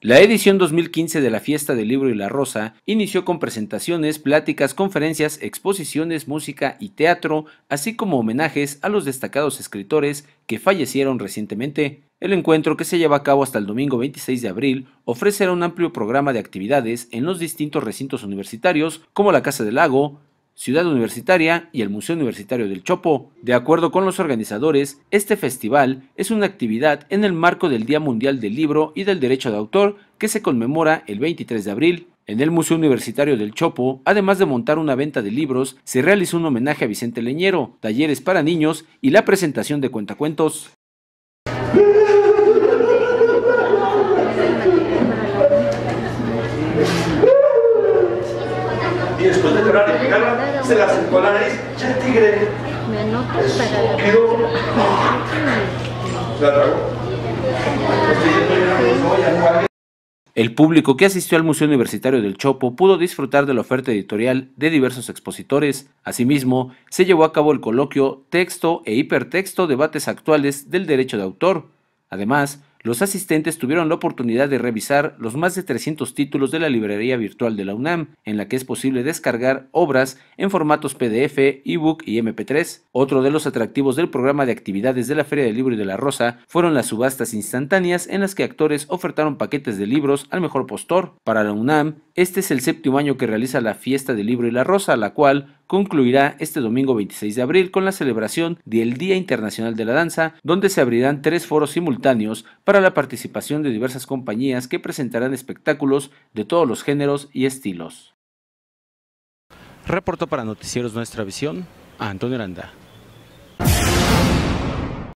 La edición 2015 de la Fiesta del Libro y la Rosa inició con presentaciones, pláticas, conferencias, exposiciones, música y teatro, así como homenajes a los destacados escritores que fallecieron recientemente. El encuentro, que se lleva a cabo hasta el domingo 26 de abril, ofrecerá un amplio programa de actividades en los distintos recintos universitarios como la Casa del Lago, Ciudad Universitaria y el Museo Universitario del Chopo. De acuerdo con los organizadores, este festival es una actividad en el marco del Día Mundial del Libro y del Derecho de Autor que se conmemora el 23 de abril. En el Museo Universitario del Chopo, además de montar una venta de libros, se realizó un homenaje a Vicente Leñero, talleres para niños y la presentación de cuentacuentos. el El público que asistió al Museo Universitario del Chopo pudo disfrutar de la oferta editorial de diversos expositores. Asimismo, se llevó a cabo el coloquio Texto e Hipertexto Debates Actuales del Derecho de Autor. Además, los asistentes tuvieron la oportunidad de revisar los más de 300 títulos de la librería virtual de la UNAM, en la que es posible descargar obras en formatos PDF, ebook y MP3. Otro de los atractivos del programa de actividades de la Feria del Libro y de la Rosa fueron las subastas instantáneas en las que actores ofertaron paquetes de libros al mejor postor. Para la UNAM, este es el séptimo año que realiza la Fiesta del Libro y la Rosa, la cual concluirá este domingo 26 de abril con la celebración del Día Internacional de la Danza, donde se abrirán tres foros simultáneos para la participación de diversas compañías que presentarán espectáculos de todos los géneros y estilos. Reportó para Noticieros Nuestra Visión, Antonio Aranda.